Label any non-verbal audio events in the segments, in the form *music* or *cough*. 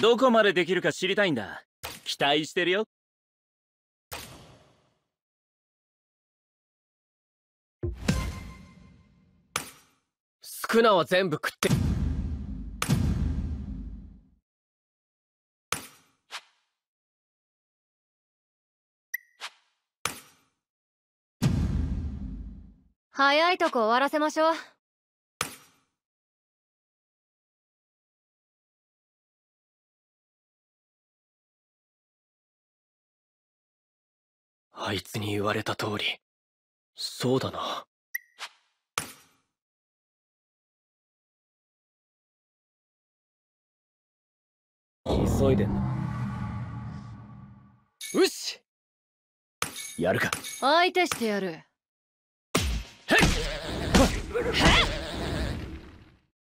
どこまでできるか知りたいんだ期待してるよ少なは全部食って早いとこ終わらせましょう。あいつに言われた通りそうだな急いでんよしやるか相手してやる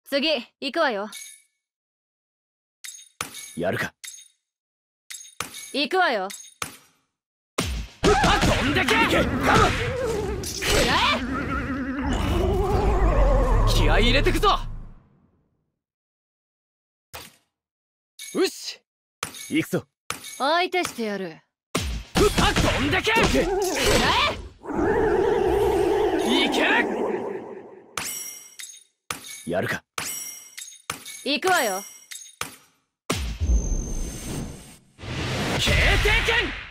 次行くわよやるか行くわよ飛んでけ気合入れてくぞよし行くぞ相手してやるあ飛んでけくいけやるか行くわよ警定剣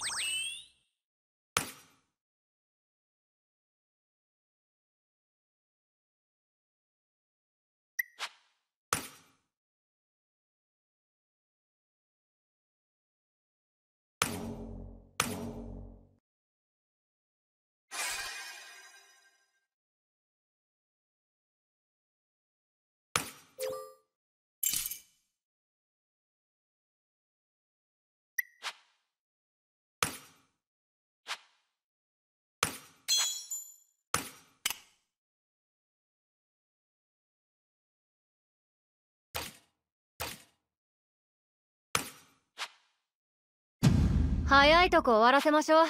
早いとこ終わらせましょう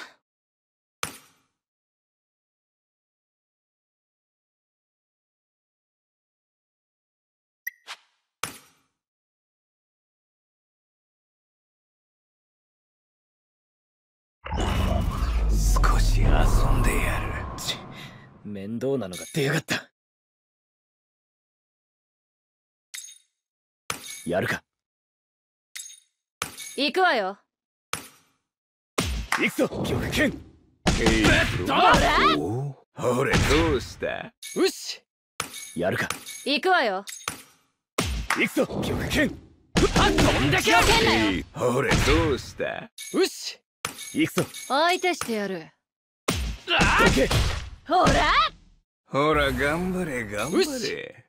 少し遊んでやる面倒なのが出やがったやるか行くわよ行くぞ極拳ぶっとほれどうしたよしやるか行くわよ行くぞ極拳あ飛んでけほれどうしたよし行くぞ相手してやるあほらほら頑張れ頑張れ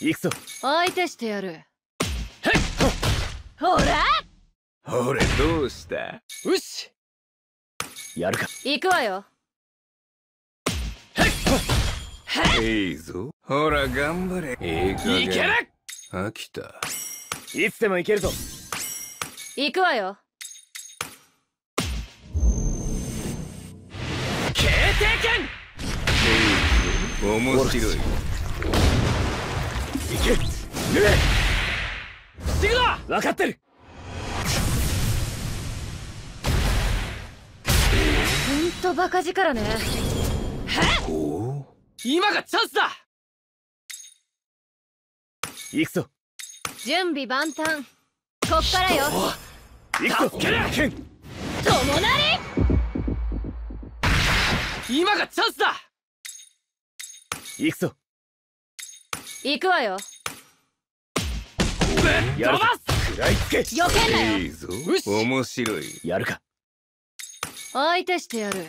行くぞ相手してやるほらほれどうしたよしやるか行くわよいいぞほら頑張れいえかげいける飽きたいつでも行けるぞ行くわよ決定権いいぞ面白い行け行くぞ分かってるとバカ力ねほう今がチャンスだ行くぞ準備万端こっからよ行くぞ剣ともなり今がチャンスだ行くぞ行くわよぶっ飛食らいつけけんなよいいぞ面白いやるか相手してやる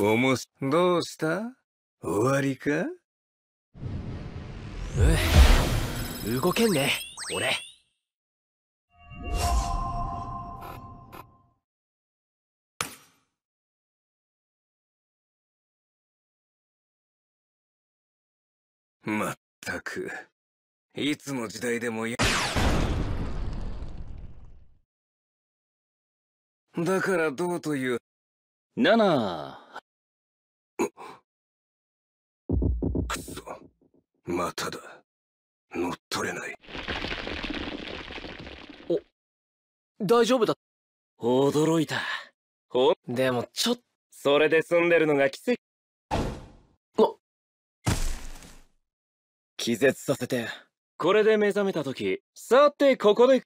おもすどうした終わりかう動けんね俺まったくいつの時代でもやだからどうという。7。くそ。まただ。乗っ取れない。お、大丈夫だ。驚いた。ほでもちょっと。それで済んでるのが奇跡。気絶させてこれで目覚めた時さてここで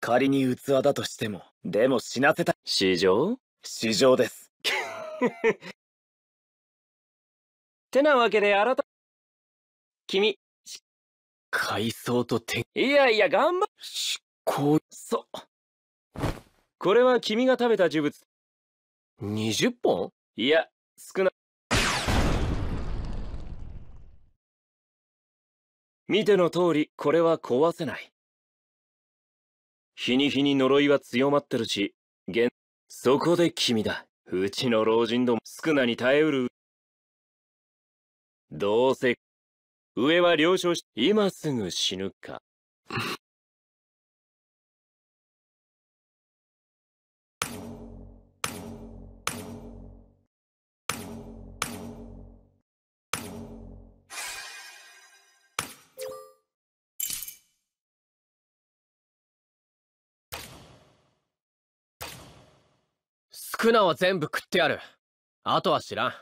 仮に器だとしてもでも死なせた市場市場です *laughs* てなわけで改め君海藻と天いやいや頑張執行そこれは君が食べた呪物20本いや少な見ての通りこれは壊せない日に日に呪いは強まってるし、現、そこで君だ。うちの老人ども、少なに耐えうる。どうせ、上は了承し、今すぐ死ぬか。少なは全部食ってやるあとは知らん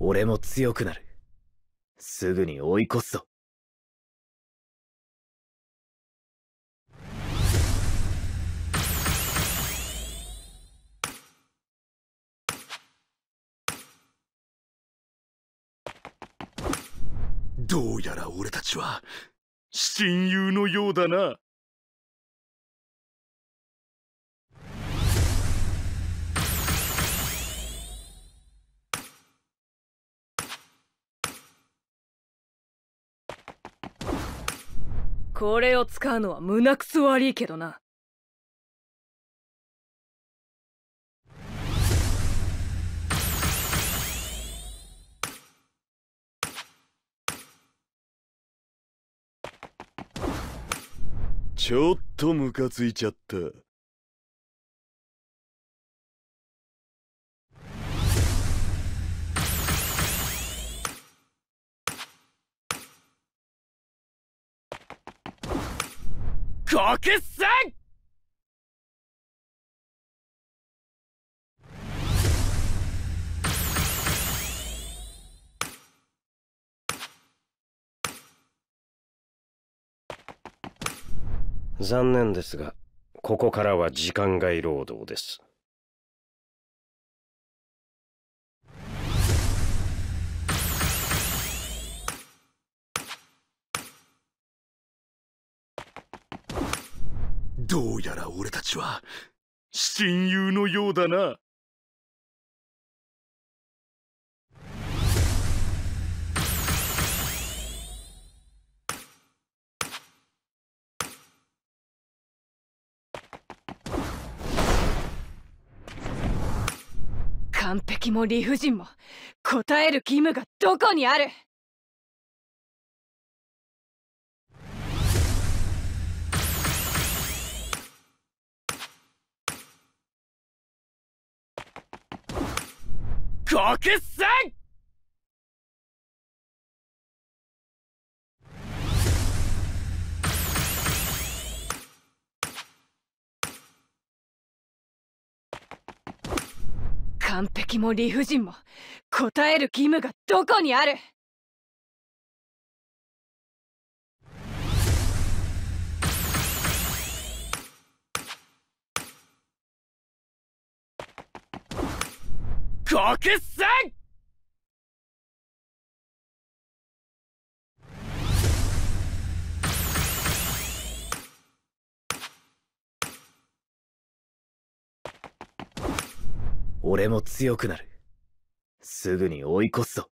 俺も強くなるすぐに追い越すぞ。どうやら俺たちは親友のようだな。これを使うのは胸くそ悪いけどなちょっとムカついちゃった戦残念ですがここからは時間外労働ですどうやら俺たちは親友のようだな。完璧も理不尽も答える義務がどこにある極戦完璧も理不尽も答える義務がどこにある極戦俺も強くなるすぐに追い越すぞ